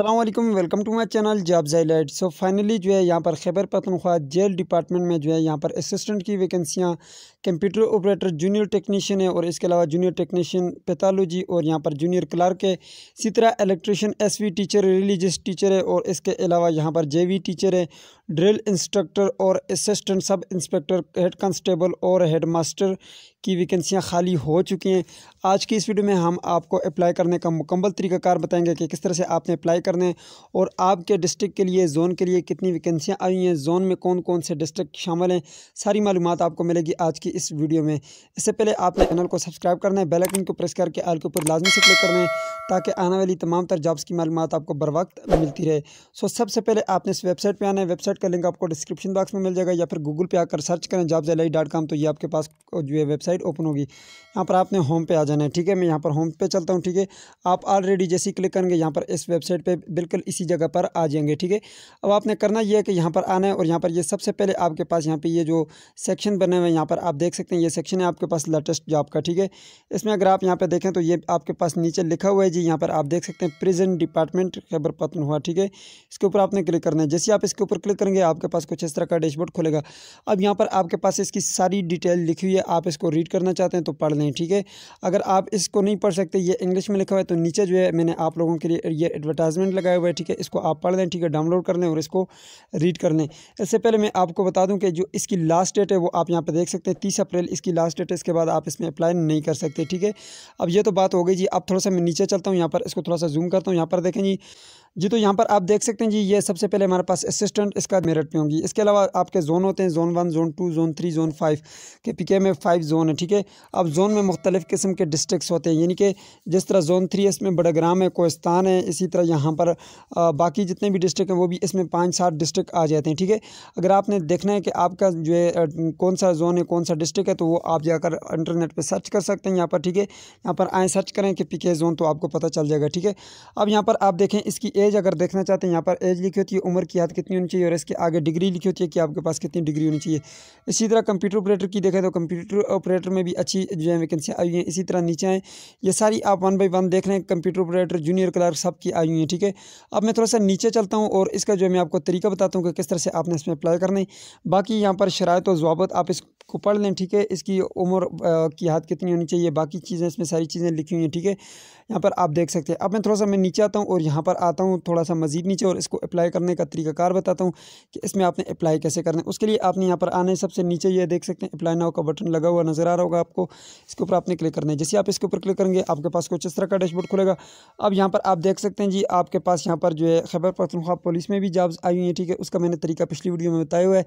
अल्लाम welcome to my channel job जाइलाइट so finally जो है यहाँ पर खैबर पतनख्वा जेल डिपार्टमेंट में जो है यहाँ पर असिस्टेंट की वैकेंसियाँ कंप्यूटर ऑपरेटर जूनियर टेक्नीशियन है और इसके अलावा जूनियर टेक्नीशियन पैथोलॉजी और यहाँ पर जूनियर क्लार्क है इसी तरह electrician V teacher religious teacher है और इसके अलावा यहाँ पर वी टीचर है ड्रिल इंस्ट्रक्टर और assistant sub inspector head constable और हेड मास्टर की वैकेंसियाँ खाली हो चुकी हैं आज की इस वीडियो में हम आपको अप्लाई करने का मुकम्मल तरीकाकार बताएंगे कि किस तरह से आपने अप्लाई करना है और आपके डिस्ट्रिक्ट के लिए जोन के लिए कितनी वैकेंसियाँ आई हैं जोन में कौन कौन से डिस्ट्रिक्ट शामिल हैं सारी मालूम आपको मिलेगी आज की थी इस वीडियो में इससे पहले आपने चैनल को सब्सक्राइब करना है बेलकिन को प्रेस करके आल के ऊपर लाजमी से क्लिक करना है ताकि आने वाली तमाम तर जॉब्स की मालूम आपको बर वक्त मिलती रहे सो सबसे पहले आपने इस वेबसाइट पर आना है वेबसाइट का लिंक आपको डिस्क्रिप्शन बॉक्स में मिल जाएगा या फिर गूगल पर आकर सर्च करें जॉब्स डॉट कॉम तो ये आपके पास जो है वेबसाइट ओपन होगी यहाँ पर आपने होम पे आ जाना है ठीक है मैं यहाँ पर होम पे चलता हूँ ठीक है आप ऑलरेडी जैसे क्लिक करेंगे यहाँ पर इस वेबसाइट पे बिल्कुल इसी जगह पर आ जाएंगे ठीक है अब आपने करना यह है कि यहाँ पर आना है और यहाँ पर ये यह सबसे पहले आपके पास यहाँ पे ये जो सेक्शन बने हुए हैं यहाँ पर आप देख सकते हैं ये सेक्शन है आपके पास लेटेस्ट जॉब का ठीक है इसमें अगर आप यहाँ पे देखें तो ये आपके पास नीचे लिखा हुआ है जी यहाँ पर आप देख सकते हैं प्रेजेंट डिपार्टमेंट खैबर हुआ ठीक है इसके ऊपर आपने क्लिक करना है जैसे आप इसके ऊपर क्लिक करेंगे आपके पास कुछ इस तरह का डैशबोर्ड खुलेगा अब यहाँ पर आपके पास इसकी सारी डिटेल लिखी हुई है आप इसको रीड करना चाहते हैं तो पढ़ लें ठीक है अगर आप इसको नहीं पढ़ सकते ये इंग्लिश में लिखा हुआ है तो नीचे जो है मैंने आप लोगों के लिए ये एडवर्टाइजमेंट लगाया हुआ है ठीक है इसको आप पढ़ लें ठीक है डाउनलोड कर लें और इसको रीड कर लें इससे पहले मैं आपको बता दूँ कि जो इसकी लास्ट डेट है वो आप यहाँ पर देख सकते हैं तीस अप्रैल इसकी लास्ट डेट है इसके बाद आप इसमें अप्लाई नहीं कर सकते ठीक है अब ये तो बात हो गई जी अब थोड़ा सा मैं नीचे चलता हूँ यहाँ पर इसको थोड़ा सा जूम करता हूँ यहाँ पर देखें जी जी तो यहाँ पर आप देख सकते हैं जी ये सबसे पहले हमारे पास असिस्टेंट इसका मेरट पे होंगी इसके अलावा आपके जोन होते हैं zone one zone two zone three zone five KPK में फाइव जोन है ठीक है अब जोन में मुख्तलिफ़ किस्म के डिस्ट्रिक्स होते हैं यानी कि जिस तरह जोन थ्री इसमें बड़ाग्राम है कोस्तान है इसी तरह यहाँ पर बाकी जितने भी डिस्ट्रिक्ट हैं वो भी इसमें पाँच सात डिस्ट्रिक्ट आ जाते हैं ठीक है अगर आपने देखना है कि आपका जो है कौन सा जोन है कौन सा डिस्ट्रिक्ट है तो वो आप जाकर इंटरनेट पर सर्च कर सकते हैं यहाँ पर ठीक है यहाँ पर आएँ सर्च करें कि पी जोन तो आपको पता चल जाएगा ठीक है अब यहाँ पर आप देखें इसकी एज अगर देखना चाहते हैं यहाँ पर एज लिखी होती है उम्र की हाथ कितनी होनी चाहिए और इसके आगे डिग्री लिखी होती है कि आपके पास कितनी डिग्री होनी चाहिए इसी तरह कंप्यूटर ऑपरेटर की देखें तो कंप्यूटर ऑपरेटर में भी अच्छी जो है वैकेंसी आई हुई है इसी तरह नीचे आएँ ये सारी आप वन बाई वन देख रहे हैं कंप्यूटर ऑपरेटर जूनियर क्लर्क सब की आई हुई हैं ठीक है अब मैं थोड़ा सा नीचे चलता हूँ और इसका जो है मैं आपको तरीका बताता हूँ कि किस तरह से आपने इसमें अप्लाई करना है बाकी यहाँ पर शरात तो और जवाबत आप इसको पढ़ लें ठीक है इसकी उम्र की हाथ कितनी होनी चाहिए बाकी चीज़ें इसमें सारी चीज़ें लिखी हुई हैं ठीक है यहाँ पर आप देख सकते हैं अब मैं थोड़ा सा मैं नीचे आता हूँ और यहाँ पर आता हूँ थोड़ा सा मजीद नीचे और इसको अप्लाई करने का तरीकाकार बताता हूँ कि इसमें आपने अप्लाई कैसे करना है उसके लिए आपने यहाँ पर आने सबसे नीचे ये देख सकते हैं अप्लाई नाव का बटन लगा हुआ नज़र आ रहा होगा आपको इसके ऊपर आपने क्लिक करना है जैसे आप इसके ऊपर क्लिक करेंगे आपके पास कुछ इस तरह का डैशबोर्ड खुलेगा अब यहाँ पर आप देख सकते हैं जी आपके पास यहाँ पर जो है खैबर पख्तनख्वा पुलिस में भी जॉब्स आई हुई हैं ठीक है उसका मैंने तरीका पिछली वीडियो में बताया हुआ है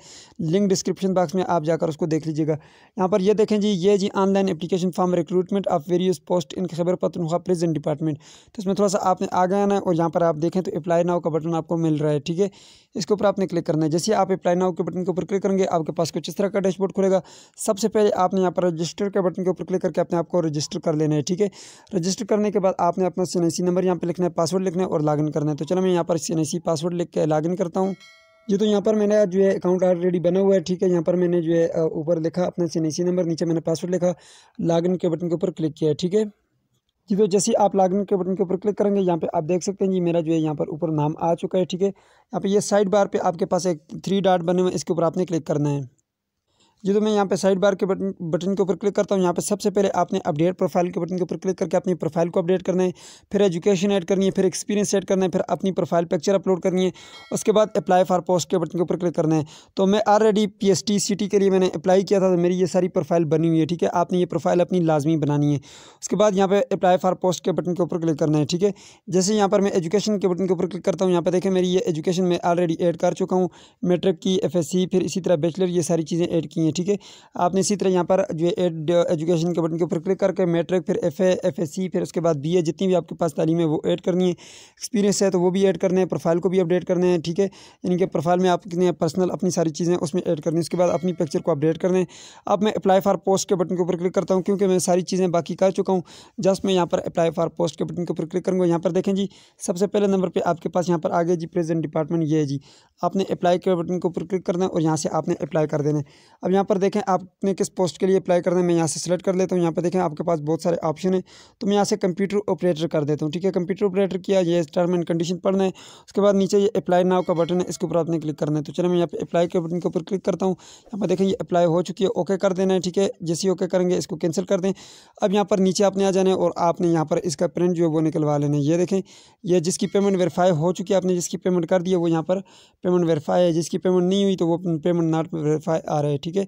लिंक डिस्क्रिप्शन बॉक्स में आप जाकर उसको देख लीजिएगा यहाँ पर यह देखें जी ये जी online application form recruitment of various post in Khyber Pakhtunkhwa prison department तो इसमें थोड़ा सा आपने आगे आना है और यहाँ पर आप देखें तो अप्लाई नाउ का बटन आपको मिल रहा है ठीक है इसके ऊपर आपने क्लिक करना है जैसे आप अप्लाई नाउ के बटन के ऊपर क्लिक करेंगे आपके पास कुछ इस तरह का डैशबोर्ड खुलेगा सबसे पहले आपने यहाँ पर रजिस्टर के बटन के ऊपर क्लिक करके अपने आपको रजिस्टर कर लेना है ठीक है रजिस्टर करने के बाद आपने अपना सी नंबर यहाँ पर लिखना है पासवर्ड लिखना है और लॉगिन करना है तो चलो मैं यहाँ पर सी पासवर्ड लिख के लॉगिन करता हूँ ये तो यहाँ पर मैंने जो है अकाउंट ऑलरेडी बना हुआ है ठीक है यहाँ पर मैंने जो है ऊपर लिखा अपना सी नंबर नीचे मैंने पासवर्ड लिखा लॉगिन के बटन के ऊपर क्लिक किया है ठीक है जी तो जैसे ही आप लॉगिन के बटन के ऊपर क्लिक करेंगे यहाँ पे आप देख सकते हैं जी मेरा जो है यहाँ पर ऊपर नाम आ चुका है ठीक है यहाँ पे ये साइड बार पे आपके पास एक थ्री डॉट बने हुए हैं इसके ऊपर आपने क्लिक करना है जो तो मैं यहाँ पे साइड बार के बटन बटन के ऊपर क्लिक करता हूँ यहाँ पे सबसे पहले आपने अपडेट प्रोफाइल के बटन के ऊपर क्लिक करके अपनी प्रोफाइल को अपडेट करना है फिर एजुकेशन ऐड करनी है फिर एक्सपीरियंस ऐड करना है फिर अपनी प्रोफाइल पिक्चर अपलोड करनी है उसके बाद अप्लाई फॉर पोस्ट के बटन के ऊपर क्लिक करना है तो मैं already P S T C T के लिए मैंने अप्लाई किया था तो मेरी ये सारी प्रोफाइल बनी हुई है ठीक है आपने ये प्रोफाइल अपनी लाजमी बनानी है उसके बाद यहाँ पर अप्लाई फॉर पोस्ट के बटन के ऊपर क्लिक करना है ठीक है जैसे यहाँ पर मैं एजुकेशन के बटन के ऊपर क्लिक करता हूँ यहाँ पर देखें मेरी ये एजुकेशन में ऑलरेडी एड कर चुका हूँ मेट्रिक की एफ एस सी फिर इसी तरह बैचलर ये सारी चीज़ें ऐड की हैं ठीक है आपने इसी तरह यहाँ पर जो एड एजुकेशन के बटन के ऊपर क्लिक करके मेट्रिक फिर एफ एफ एस सी फिर उसके बाद बी ए जितनी भी आपके पास तालीम है वो ऐड करनी है एक्सपीरियंस है तो वो भी ऐड करना है प्रोफाइल को भी अपडेट करना है ठीक है यानी कि प्रोफाइल में आपने पर्सनल अपनी सारी चीज़ें उसमें ऐड करनी है उसके बाद अपनी पिक्चर को अपडेट करना है अब मैं अप्लाई फॉर पोस्ट के बटन के ऊपर क्लिक करता हूँ क्योंकि मैं सारी चीज़ें बाकी कर चुका हूँ जस्ट मैं यहाँ पर अप्लाई फॉर पोस्ट के बटन के ऊपर क्लिक करूँगा यहाँ पर देखें जी सबसे पहले नंबर पर आपके पास यहाँ पर आ गया जी प्रेजेंट डिपार्टमेंट ये है जी आपने अप्लाई के बटन के ऊपर क्लिक करना है और यहाँ से आपने अप्लाई कर देना है अब यहाँ यहाँ पर देखें आपने किस पोस्ट के लिए अप्लाई करना है मैं यहाँ से सिलेक्ट कर लेता हूँ यहाँ पर देखें आपके पास बहुत सारे ऑप्शन हैं तो मैं यहाँ से कंप्यूटर ऑपरेटर कर देता हूँ ठीक है कंप्यूटर ऑपरेटर किया ये टर्म एंड कंडीशन पढ़ना है उसके बाद नीचे ये अप्लाई नाव का बटन है इसके ऊपर आपने क्लिक करना है तो चलो मैं यहाँ पर अप्लाई के बटन के ऊपर क्लिक करता हूँ यहाँ पर देखें ये अप्लाई हो चुकी है ओके कर देना है ठीक है जैसे ओके करेंगे इसको कैंसिल कर दें अब यहाँ पर नीचे आपने आ जाना है और आपने यहाँ पर इसका प्रिंट जो है वो निकलवा लेना है ये देखें ये जिसकी पेमेंट वेरीफाई हो चुकी है आपने जिसकी पेमेंट कर दी है वो यहाँ पर पेमेंट वेरीफाई है जिसकी पेमेंट नहीं हुई तो वो पेमेंट नॉट वेरीफाई आ रहा है ठीक है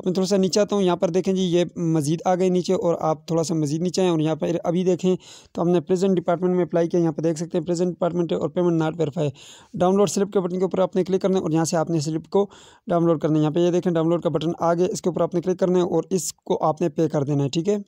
अब मैं थोड़ा सा नीचे आता हूँ यहाँ पर देखें जी ये मजीद आ गई नीचे और आप थोड़ा सा मजीद नीचे आएँ और यहाँ पर अभी देखें तो हमने प्रेजेंट डिपार्टमेंट में अप्लाई किया यहाँ पर देख सकते हैं प्रेजेंट डिपार्टमेंट और payment not verify download slip के बटन के ऊपर आपने क्लिक करना है और यहाँ से आपने स्लिप को डाउनलोड करना है यहाँ पर ये देखें डाउनलोड का बटन आ गया इसके ऊपर आपने क्लिक करना है और इसको आपने पे कर देना है ठीक है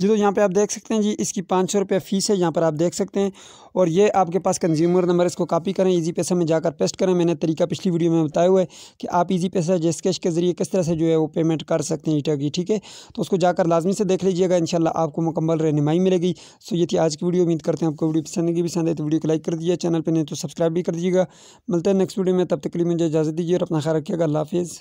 जी तो यहाँ पर आप देख सकते हैं जी इसकी पाँच सौ रुपये फ़ीस है यहाँ पर आप देख सकते हैं और ये आपके पास कंज्यूमर नंबर इसको कापी करें ईजी पैसा में जाकर पेस्ट करें मैंने तरीका पिछली वीडियो में बताया हुआ है कि आप ईजी पैसा जेस्केश के ज़रिए किस तरह से जो है वो पेमेंट कर सकते हैं ईटा की ठीक है तो उसको जाकर लाजमी से देख लीजिएगा इन आपको मुकम्मल रहनमाई मिलेगी सो ये थी आज की वीडियो उम्मीद करते हैं आपको वीडियो पसंद की पसंद है तो वीडियो को लाइक कर दीजिए चैनल पर नहीं तो सब्सक्राइब भी कर दीजिएगा मिलते हैं नेक्स्ट वीडियो में तब तक के लिए मुझे इजाज़त दीजिए और अपना ख्याल रखिएगा अल्लाह हाफिज़